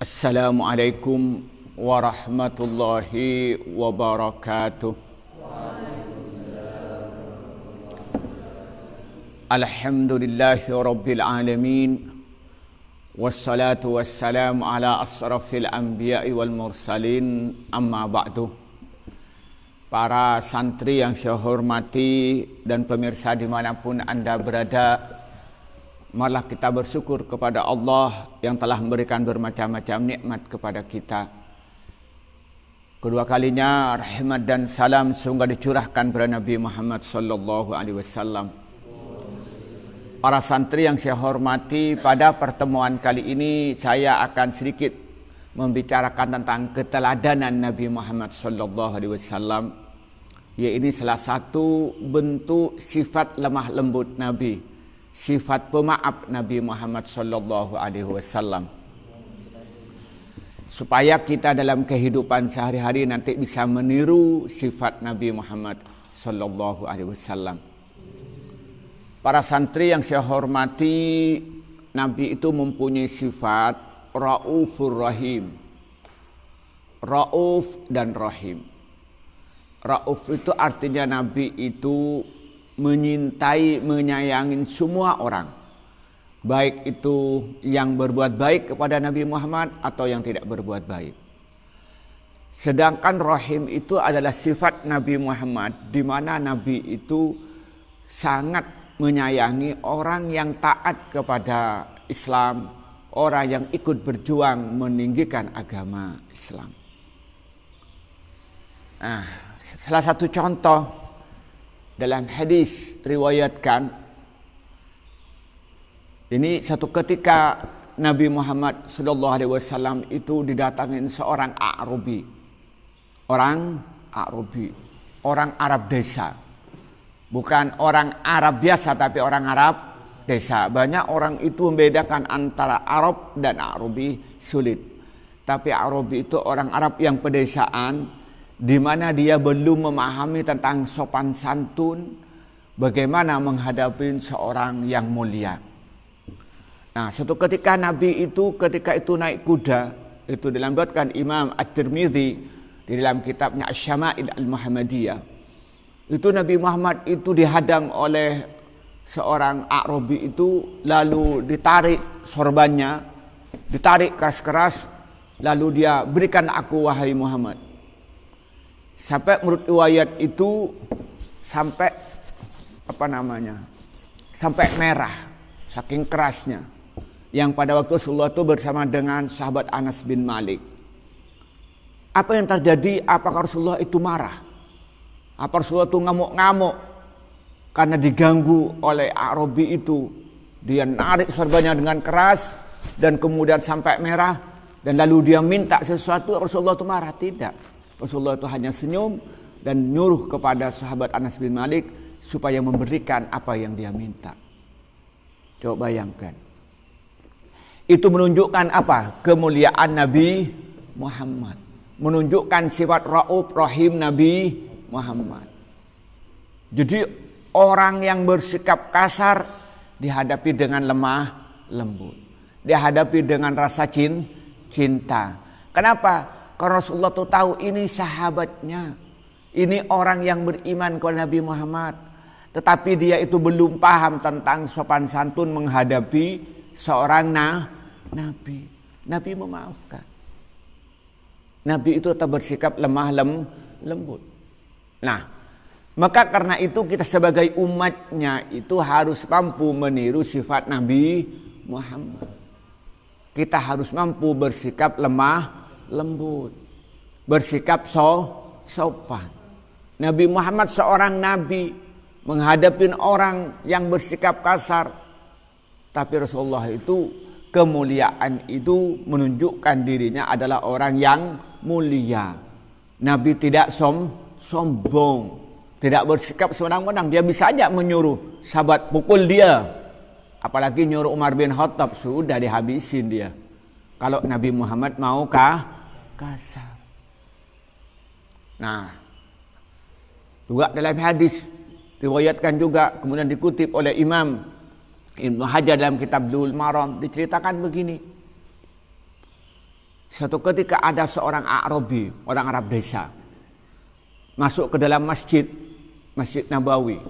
السلام عليكم ورحمة الله وبركاته الحمد لله رب العالمين والصلاة والسلام على أشرف الأنبياء والمرسلين أما بعد para santri yang saya hormati dan pemirsa dimanapun anda berada Malah kita bersyukur kepada Allah yang telah memberikan bermacam-macam nikmat kepada kita. Kedua kalinya rahmat dan salam semoga dicurahkan kepada Nabi Muhammad sallallahu alaihi wasallam. Para santri yang saya hormati, pada pertemuan kali ini saya akan sedikit membicarakan tentang keteladanan Nabi Muhammad sallallahu alaihi wasallam. Ya ini salah satu bentuk sifat lemah lembut Nabi sifat pemaaf Nabi Muhammad sallallahu alaihi wasallam supaya kita dalam kehidupan sehari-hari nanti bisa meniru sifat Nabi Muhammad sallallahu alaihi wasallam para santri yang saya hormati Nabi itu mempunyai sifat raufur rahim rauf dan rahim Rauf itu artinya Nabi itu menyintai, menyayangi semua orang. Baik itu yang berbuat baik kepada Nabi Muhammad atau yang tidak berbuat baik. Sedangkan rahim itu adalah sifat Nabi Muhammad di mana Nabi itu sangat menyayangi orang yang taat kepada Islam, orang yang ikut berjuang meninggikan agama Islam. Nah, salah satu contoh dalam hadis riwayatkan ini satu ketika Nabi Muhammad saw Alaihi Wasallam itu didatangin seorang Arabi, orang Arabi, orang Arab desa, bukan orang Arab biasa tapi orang Arab desa. Banyak orang itu membedakan antara Arab dan Arabi sulit. Tapi Arabi itu orang Arab yang pedesaan, di mana dia belum memahami tentang sopan santun, bagaimana menghadapi seorang yang mulia. Nah, suatu ketika Nabi itu ketika itu naik kuda, itu dilambatkan Imam At-Tirmidzi di dalam kitabnya Asy-Syama'il Al-Muhammadiyah. Itu Nabi Muhammad itu dihadang oleh seorang Arabi itu lalu ditarik sorbannya, ditarik keras-keras lalu dia berikan aku wahai Muhammad Sampai menurut riwayat itu sampai apa namanya? Sampai merah saking kerasnya. Yang pada waktu Rasulullah itu bersama dengan sahabat Anas bin Malik. Apa yang terjadi? Apakah Rasulullah itu marah? Apa Rasulullah itu ngamuk-ngamuk? Karena diganggu oleh Arabi itu. Dia narik sorbannya dengan keras dan kemudian sampai merah dan lalu dia minta sesuatu Rasulullah itu marah tidak Rasulullah itu hanya senyum dan nyuruh kepada sahabat Anas bin Malik supaya memberikan apa yang dia minta. Coba bayangkan. Itu menunjukkan apa? Kemuliaan Nabi Muhammad. Menunjukkan sifat Ra'ub Rahim Nabi Muhammad. Jadi orang yang bersikap kasar dihadapi dengan lemah lembut. Dihadapi dengan rasa cinta. Kenapa? Karena Rasulullah tuh tahu ini sahabatnya. Ini orang yang beriman kepada Nabi Muhammad. Tetapi dia itu belum paham tentang sopan santun menghadapi seorang nah, Nabi. Nabi memaafkan. Nabi itu tetap bersikap lemah lem, lembut. Nah, maka karena itu kita sebagai umatnya itu harus mampu meniru sifat Nabi Muhammad. Kita harus mampu bersikap lemah lembut bersikap so, sopan. Nabi Muhammad seorang nabi menghadapi orang yang bersikap kasar. Tapi Rasulullah itu kemuliaan itu menunjukkan dirinya adalah orang yang mulia. Nabi tidak som, sombong, tidak bersikap semenang-menang. Dia bisa saja menyuruh sahabat pukul dia. Apalagi nyuruh Umar bin Khattab sudah dihabisin dia. Kalau Nabi Muhammad maukah kasar? Nah, juga dalam hadis diwayatkan juga kemudian dikutip oleh Imam Ibnu Hajar dalam kitab Dul Maram diceritakan begini. Suatu ketika ada seorang Arabi, orang Arab desa masuk ke dalam masjid Masjid Nabawi.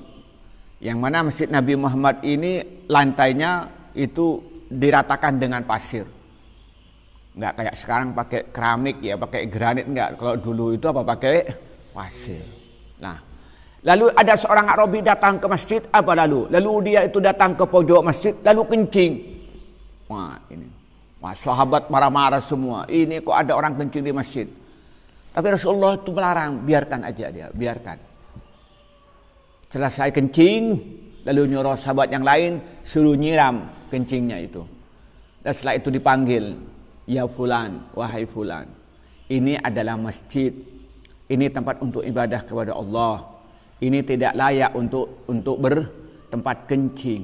Yang mana Masjid Nabi Muhammad ini lantainya itu diratakan dengan pasir nggak kayak sekarang pakai keramik ya pakai granit nggak kalau dulu itu apa pakai pasir nah lalu ada seorang Arabi datang ke masjid apa lalu lalu dia itu datang ke pojok masjid lalu kencing wah ini wah sahabat marah-marah semua ini kok ada orang kencing di masjid tapi Rasulullah itu melarang biarkan aja dia biarkan selesai kencing lalu nyuruh sahabat yang lain suruh nyiram kencingnya itu dan nah, setelah itu dipanggil ya fulan, wahai fulan. Ini adalah masjid. Ini tempat untuk ibadah kepada Allah. Ini tidak layak untuk untuk bertempat kencing.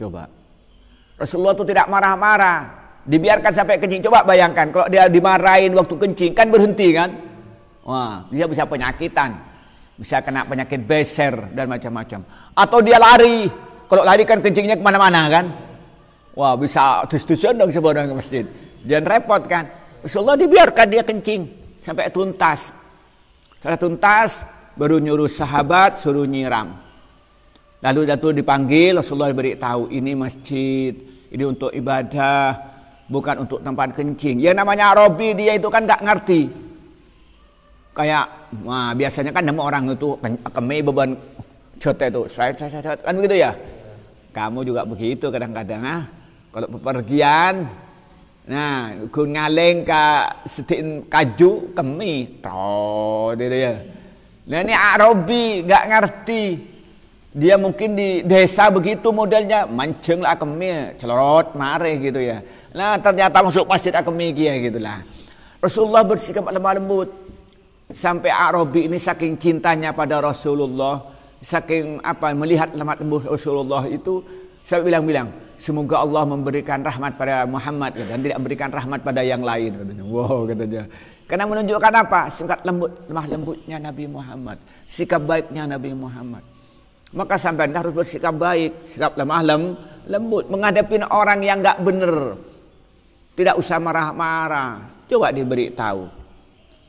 Coba. Rasulullah itu tidak marah-marah. Dibiarkan sampai kencing. Coba bayangkan kalau dia dimarahin waktu kencing kan berhenti kan? Wah, dia bisa penyakitan. Bisa kena penyakit beser dan macam-macam. Atau dia lari. Kalau lari kan kencingnya kemana-mana kan? Wah bisa dus-dusan dong sebodoh ke masjid. Jangan repot kan. Rasulullah dibiarkan dia kencing sampai tuntas. Setelah tuntas baru nyuruh sahabat suruh nyiram. Lalu jatuh dipanggil Rasulullah beritahu ini masjid, ini untuk ibadah, bukan untuk tempat kencing. Ya namanya Robi dia itu kan nggak ngerti. Kayak wah biasanya kan nama orang itu kemi beban jote itu, kan begitu ya. Kamu juga begitu kadang-kadang ah kalau bepergian nah gun ngaleng ke setin kaju kemi toh gitu ya nah ini Arabi nggak ngerti dia mungkin di desa begitu modelnya manceng lah kemi celorot mare gitu ya nah ternyata masuk masjid akemi kia gitu lah Rasulullah bersikap lemah lembut sampai Arabi ini saking cintanya pada Rasulullah saking apa melihat lemah lembut Rasulullah itu saya bilang-bilang Semoga Allah memberikan rahmat pada Muhammad gitu, dan tidak memberikan rahmat pada yang lain katanya. Wow katanya. Karena menunjukkan apa? Sikap lembut, lemah lembutnya Nabi Muhammad, sikap baiknya Nabi Muhammad. Maka sampai harus bersikap baik, sikap lemah lembut menghadapi orang yang enggak benar. Tidak usah marah-marah. Coba diberitahu.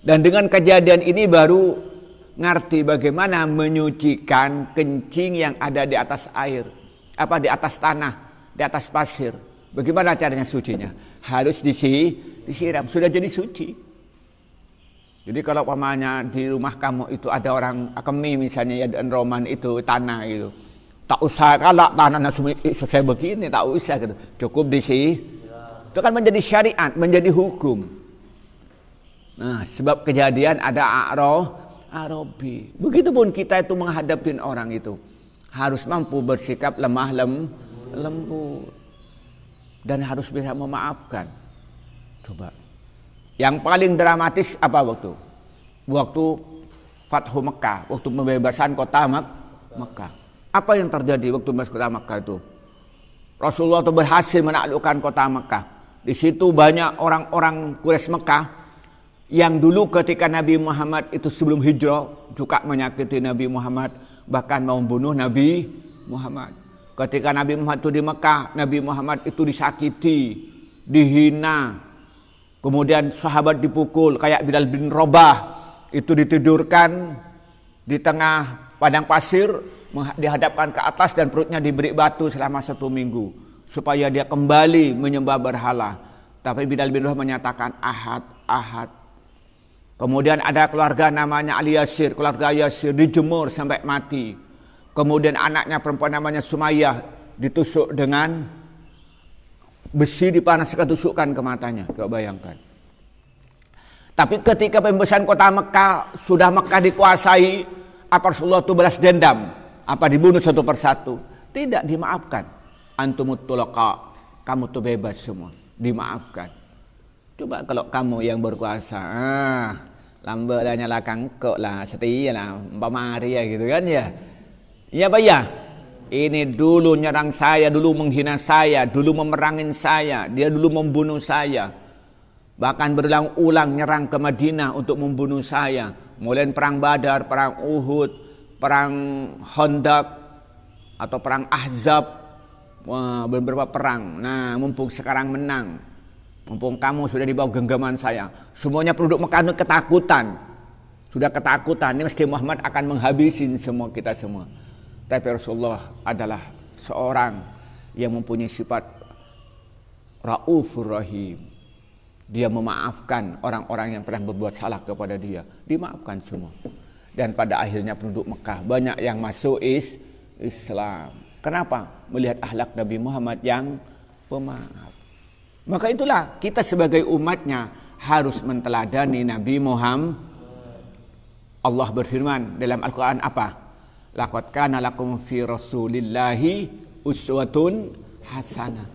Dan dengan kejadian ini baru ngerti bagaimana menyucikan kencing yang ada di atas air, apa di atas tanah di atas pasir. Bagaimana caranya sucinya? Harus disi, disiram. Sudah jadi suci. Jadi kalau pamannya di rumah kamu itu ada orang akemi misalnya ya dan roman itu tanah itu Tak usah kalau tanahnya selesai begini, tak usah gitu. Cukup disi. Itu kan menjadi syariat, menjadi hukum. Nah, sebab kejadian ada a'ro, a'robi. Begitupun kita itu menghadapin orang itu. Harus mampu bersikap lemah lem, lembut dan harus bisa memaafkan. Coba. Yang paling dramatis apa waktu? Waktu Fathu Mekah, waktu pembebasan kota Mek Mekah. Apa yang terjadi waktu masuk kota Mekah itu? Rasulullah itu berhasil menaklukkan kota Mekah. Di situ banyak orang-orang Quraisy Mekah yang dulu ketika Nabi Muhammad itu sebelum hijrah juga menyakiti Nabi Muhammad bahkan mau bunuh Nabi Muhammad. Ketika Nabi Muhammad itu di Mekah, Nabi Muhammad itu disakiti, dihina. Kemudian sahabat dipukul kayak Bilal bin Robah itu ditidurkan di tengah padang pasir dihadapkan ke atas dan perutnya diberi batu selama satu minggu supaya dia kembali menyembah berhala. Tapi Bilal bin Robah menyatakan ahad, ahad. Kemudian ada keluarga namanya Ali Yasir, keluarga Yasir dijemur sampai mati. Kemudian anaknya perempuan namanya Sumayyah ditusuk dengan besi dipanaskan tusukan ke matanya. Coba bayangkan. Tapi ketika pembesaran kota Mekah sudah Mekah dikuasai, apa Rasulullah itu balas dendam? Apa dibunuh satu persatu? Tidak dimaafkan. Antumut tulaka, kamu tuh bebas semua, dimaafkan. Coba kalau kamu yang berkuasa, ah, lambat lah nyalakan kok lah, setia lah, hari ya gitu kan ya. Iya Pak ya? Ini dulu nyerang saya, dulu menghina saya, dulu memerangin saya, dia dulu membunuh saya. Bahkan berulang-ulang nyerang ke Madinah untuk membunuh saya. Mulai perang Badar, perang Uhud, perang Hondak, atau perang Ahzab. Wah, beberapa perang. Nah, mumpung sekarang menang. Mumpung kamu sudah di bawah genggaman saya. Semuanya penduduk Mekah ketakutan. Sudah ketakutan, ini mesti Muhammad akan menghabisin semua kita semua. Tapi Rasulullah adalah seorang yang mempunyai sifat raufur rahim. Dia memaafkan orang-orang yang pernah berbuat salah kepada dia. Dimaafkan semua. Dan pada akhirnya penduduk Mekah banyak yang masuk is Islam. Kenapa? Melihat ahlak Nabi Muhammad yang pemaaf. Maka itulah kita sebagai umatnya harus menteladani Nabi Muhammad. Allah berfirman dalam Al-Quran apa? Laqad kana lakum fi rasulillahi uswatun hasanah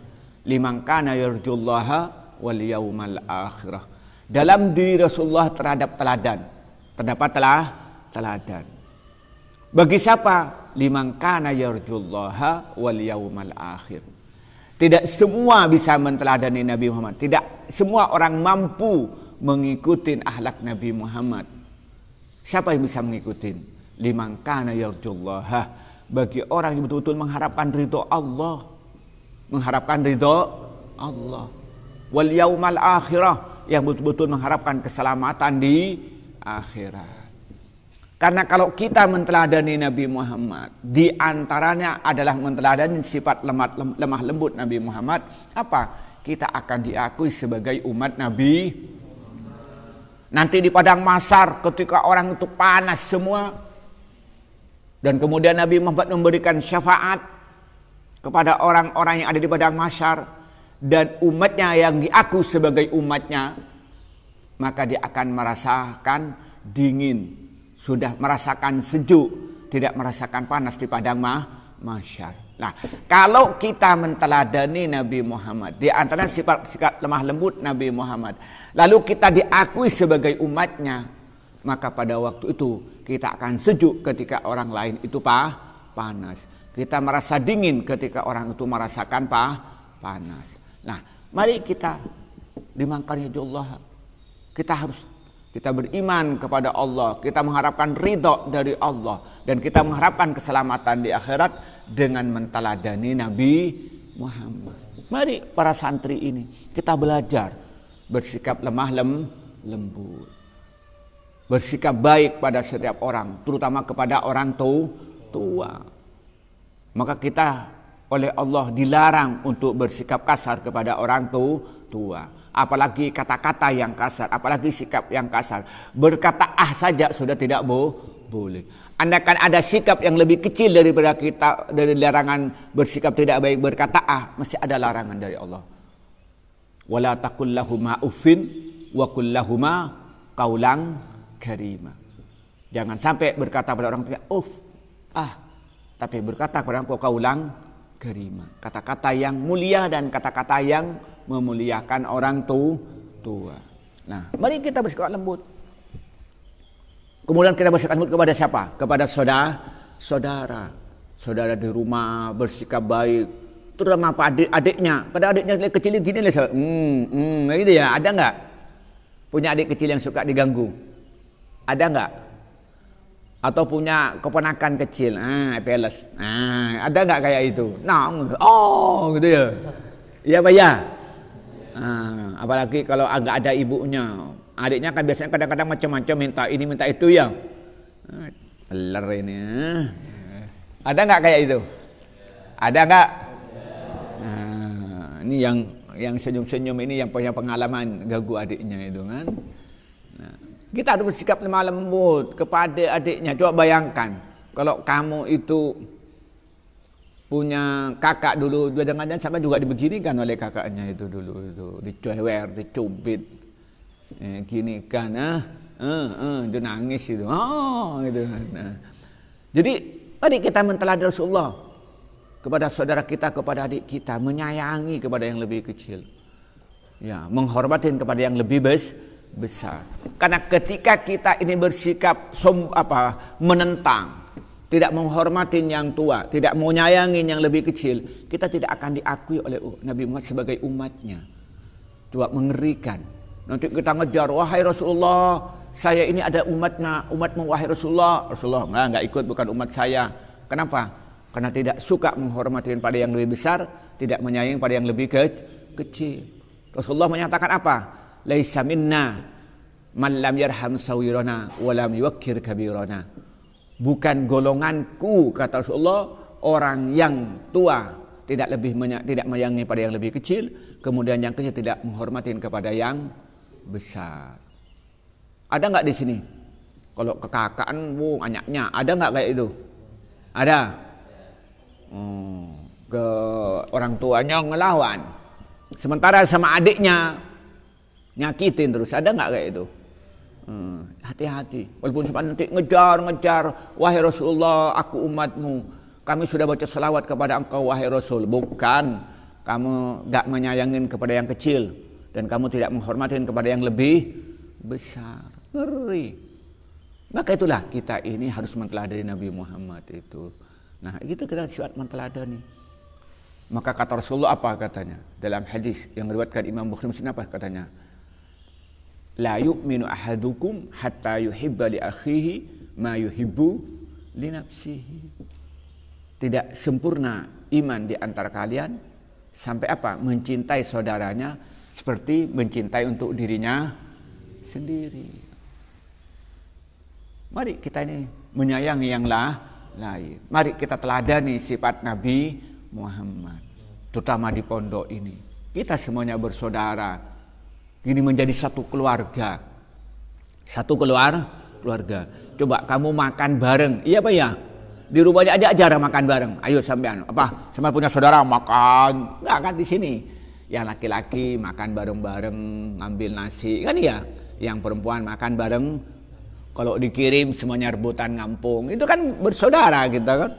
liman kana yarjullaha wal yawmal akhirah. Dalam diri Rasulullah terhadap teladan, terdapat telah teladan. Bagi siapa? Liman kana yarjullaha wal yawmal akhir. Tidak semua bisa menteladani Nabi Muhammad. Tidak semua orang mampu mengikuti ahlak Nabi Muhammad. Siapa yang bisa mengikuti? liman kana yarjullaha bagi orang yang betul-betul mengharapkan ridho Allah mengharapkan ridho Allah wal yaumal akhirah yang betul-betul mengharapkan keselamatan di akhirat karena kalau kita menteladani Nabi Muhammad, di antaranya adalah menteladani sifat lemah, lemah lembut Nabi Muhammad, apa? Kita akan diakui sebagai umat Nabi. Nanti di padang masar ketika orang itu panas semua, dan kemudian Nabi Muhammad memberikan syafaat kepada orang-orang yang ada di padang masyar dan umatnya yang diaku sebagai umatnya, maka dia akan merasakan dingin, sudah merasakan sejuk, tidak merasakan panas di padang ma masyar. Nah, kalau kita menteladani Nabi Muhammad, di antara sifat, sifat lemah lembut Nabi Muhammad, lalu kita diakui sebagai umatnya, maka pada waktu itu kita akan sejuk ketika orang lain itu pa, panas. Kita merasa dingin ketika orang itu merasakan pa, panas. Nah, mari kita dimangkarnya Allah. Kita harus kita beriman kepada Allah, kita mengharapkan ridho dari Allah dan kita mengharapkan keselamatan di akhirat dengan mentaladani Nabi Muhammad. Mari para santri ini kita belajar bersikap lemah lem, lembut bersikap baik pada setiap orang, terutama kepada orang tua. tua Maka kita oleh Allah dilarang untuk bersikap kasar kepada orang tua. tua Apalagi kata-kata yang kasar, apalagi sikap yang kasar. Berkata ah saja sudah tidak bo boleh. Anda akan ada sikap yang lebih kecil daripada kita dari larangan bersikap tidak baik berkata ah masih ada larangan dari Allah. Wala taqullahuma ufin wa kullahuma kaulang karimah. Jangan sampai berkata pada orang tua, uff, ah." Tapi berkata kepada kau ulang, karimah. Kata-kata yang mulia dan kata-kata yang memuliakan orang tua. Nah, mari kita bersikap lembut. Kemudian kita bersikap lembut kepada siapa? Kepada saudara, saudara. Saudara di rumah bersikap baik, terutama apa adik adiknya pada adiknya kecil gini hmm, hmm gitu ya ada enggak? punya adik kecil yang suka diganggu ada nggak? Atau punya keponakan kecil, ah, peles. Ah, ada nggak kayak itu? Nah, oh gitu ya. Iya Pak ya? Ah, apalagi kalau agak ah, ada ibunya. Adiknya kan biasanya kadang-kadang macam-macam minta ini minta itu ya. Peler ah, ini. Ah. Ada nggak kayak itu? Ada nggak? Ah, ini yang yang senyum-senyum ini yang punya pengalaman gagu adiknya itu kan. Kita harus bersikap lemah lembut kepada adiknya. Coba bayangkan, kalau kamu itu punya kakak dulu, jangan-jangan sama juga dibeginikan oleh kakaknya itu dulu itu, dicuewer, dicubit, eh, gini kan, ah, eh, eh, dia nangis itu, oh, gitu. Nah. Jadi mari kita menteladan Rasulullah kepada saudara kita, kepada adik kita, menyayangi kepada yang lebih kecil, ya, menghormatin kepada yang lebih besar besar. Karena ketika kita ini bersikap som, apa menentang, tidak menghormati yang tua, tidak menyayangi yang lebih kecil, kita tidak akan diakui oleh Nabi Muhammad sebagai umatnya. Coba mengerikan. Nanti kita ngejar, wahai Rasulullah, saya ini ada umatnya, umatmu wahai Rasulullah. Rasulullah, enggak, enggak ikut, bukan umat saya. Kenapa? Karena tidak suka menghormati pada yang lebih besar, tidak menyayangi pada yang lebih ke kecil. Rasulullah menyatakan apa? laisa minna man lam yarham sawirana wa lam yuwakkir kabirana. Bukan golonganku kata Rasulullah orang yang tua tidak lebih tidak menyayangi pada yang lebih kecil, kemudian yang kecil tidak menghormatin kepada yang besar. Ada nggak di sini? Kalau kekakaan, wong anaknya ada nggak kayak itu? Ada. Hmm, ke orang tuanya ngelawan. Sementara sama adiknya nyakitin terus ada nggak kayak itu hmm, hati-hati walaupun sampai nanti ngejar ngejar wahai Rasulullah aku umatmu kami sudah baca selawat kepada engkau wahai Rasul bukan kamu gak menyayangin kepada yang kecil dan kamu tidak menghormatin kepada yang lebih besar ngeri maka itulah kita ini harus menteladani Nabi Muhammad itu nah itu kita sifat menteladani maka kata Rasulullah apa katanya dalam hadis yang diriwayatkan Imam Bukhari Muslim apa katanya? la yu'minu ahadukum hatta yuhibba li akhihi ma yuhibbu li nafsihi. Tidak sempurna iman di antara kalian sampai apa? Mencintai saudaranya seperti mencintai untuk dirinya sendiri. Mari kita ini menyayangi yang lah lain. Mari kita teladani sifat Nabi Muhammad, terutama di pondok ini. Kita semuanya bersaudara, Kini menjadi satu keluarga. Satu keluar keluarga. Coba kamu makan bareng. Iya Pak ya? Di rumahnya aja jarang makan bareng. Ayo sampean apa? Sama punya saudara makan. Enggak kan di sini. Yang laki-laki makan bareng-bareng, ngambil nasi kan iya. Yang perempuan makan bareng. Kalau dikirim semuanya rebutan ngampung. Itu kan bersaudara kita kan.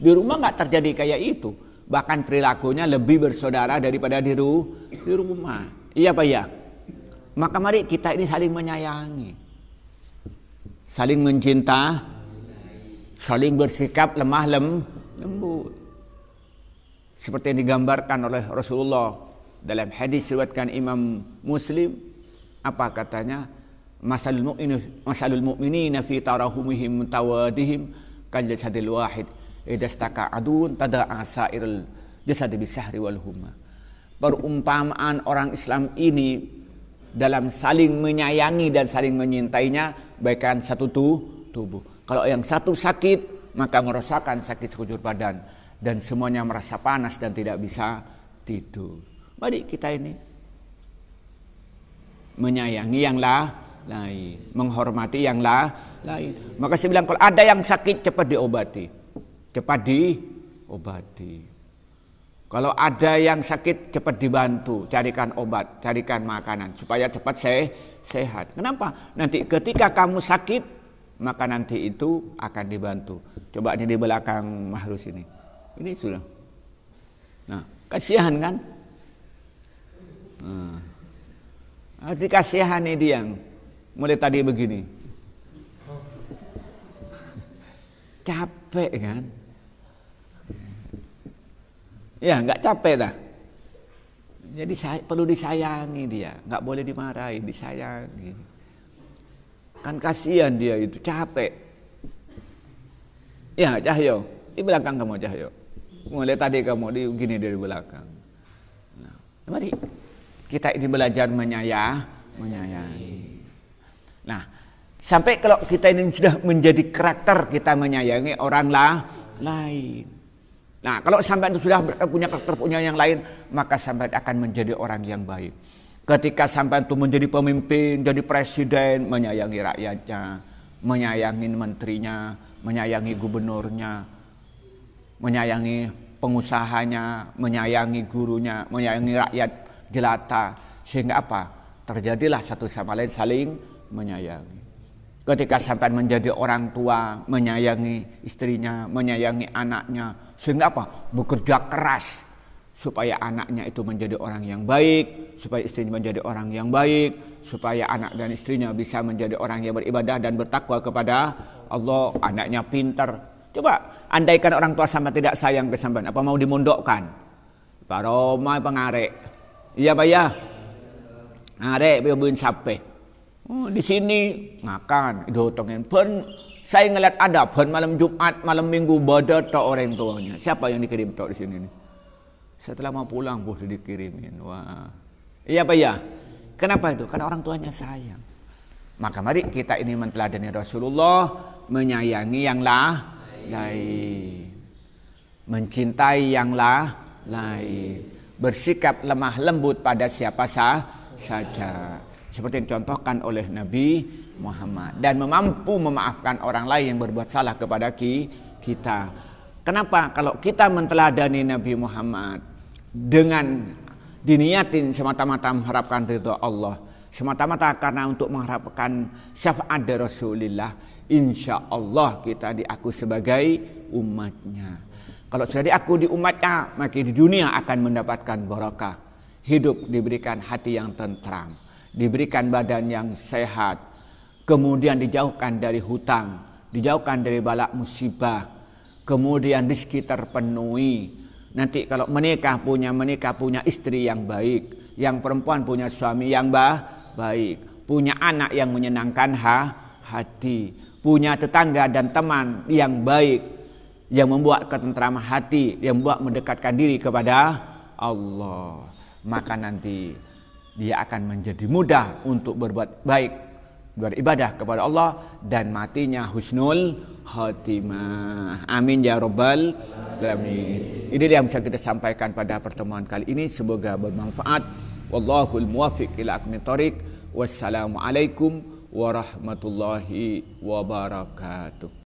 Di rumah nggak terjadi kayak itu. Bahkan perilakunya lebih bersaudara daripada di, ru di rumah. Iya Pak ya? Maka mari kita ini saling menyayangi. Saling mencinta, saling bersikap lemah lem, lembut. Seperti yang digambarkan oleh Rasulullah dalam hadis riwayatkan Imam Muslim apa katanya masalul mu'minu masalul mu'minina fi tarahumihim tawadihim kal wahid idastaka adun tada asairul jasad bisahri wal huma perumpamaan orang Islam ini dalam saling menyayangi dan saling menyintainya baikkan satu tu, tubuh. Kalau yang satu sakit maka merasakan sakit sekujur badan dan semuanya merasa panas dan tidak bisa tidur. Mari kita ini menyayangi yang lah lain, menghormati yang lah lain. Maka saya bilang kalau ada yang sakit cepat diobati, cepat diobati. Kalau ada yang sakit cepat dibantu, carikan obat, carikan makanan supaya cepat se sehat. Kenapa? Nanti ketika kamu sakit, maka nanti itu akan dibantu. Coba ini di belakang mahrus ini. Ini sudah. Nah, kasihan kan? Nah. Nanti kasihan ini dia yang mulai tadi begini. Capek kan? Ya, nggak capek dah. Jadi perlu disayangi dia, nggak boleh dimarahi, disayangi. Kan kasihan dia itu, capek. Ya, Cahyo, di belakang kamu Cahyo. Mulai tadi kamu di gini dari belakang. Nah, mari kita ini belajar menyayang, menyayangi. Nah, sampai kalau kita ini sudah menjadi karakter kita menyayangi orang lah, lain Nah, kalau sampai itu sudah punya karakter punya yang lain, maka sampai akan menjadi orang yang baik. Ketika sampai itu menjadi pemimpin, jadi presiden, menyayangi rakyatnya, menyayangi menterinya, menyayangi gubernurnya, menyayangi pengusahanya, menyayangi gurunya, menyayangi rakyat jelata. Sehingga apa? Terjadilah satu sama lain saling menyayangi ketika sampai menjadi orang tua, menyayangi istrinya, menyayangi anaknya, sehingga apa? Bekerja keras supaya anaknya itu menjadi orang yang baik, supaya istrinya menjadi orang yang baik, supaya anak dan istrinya bisa menjadi orang yang beribadah dan bertakwa kepada Allah, anaknya pintar. Coba andaikan orang tua sama tidak sayang ke apa mau dimondokkan? paroma pengarek. Iya Pak ya. Arek piye sampai. Oh, di sini makan, dihotongin pun saya ngeliat ada pun malam Jumat, malam Minggu badar tak orang tuanya. Siapa yang dikirim tak di sini ni? Setelah mau pulang bos dikirimin. Wah. Iya apa ya? Kenapa itu? Karena orang tuanya sayang. Maka mari kita ini menteladani Rasulullah menyayangi yang lah lain. Mencintai yang lah lain. Bersikap lemah lembut pada siapa sah saja seperti yang dicontohkan oleh Nabi Muhammad dan mampu memaafkan orang lain yang berbuat salah kepada kita. Kenapa? Kalau kita menteladani Nabi Muhammad dengan diniatin semata-mata mengharapkan ridho Allah, semata-mata karena untuk mengharapkan syafaat dari Rasulullah, insya Allah kita diaku sebagai umatnya. Kalau sudah diaku di umatnya, maka di dunia akan mendapatkan barokah. Hidup diberikan hati yang tentram diberikan badan yang sehat, kemudian dijauhkan dari hutang, dijauhkan dari balak musibah, kemudian rezeki terpenuhi. Nanti kalau menikah punya menikah punya istri yang baik, yang perempuan punya suami yang bah, baik, punya anak yang menyenangkan ha, hati, punya tetangga dan teman yang baik yang membuat ketentraman hati, yang membuat mendekatkan diri kepada Allah. Maka nanti dia akan menjadi mudah untuk berbuat baik, beribadah kepada Allah dan matinya husnul khatimah. Amin ya rabbal alamin. Ini yang bisa kita sampaikan pada pertemuan kali ini semoga bermanfaat. Wallahu muwaffiq ila aqwamit Wassalamualaikum warahmatullahi wabarakatuh.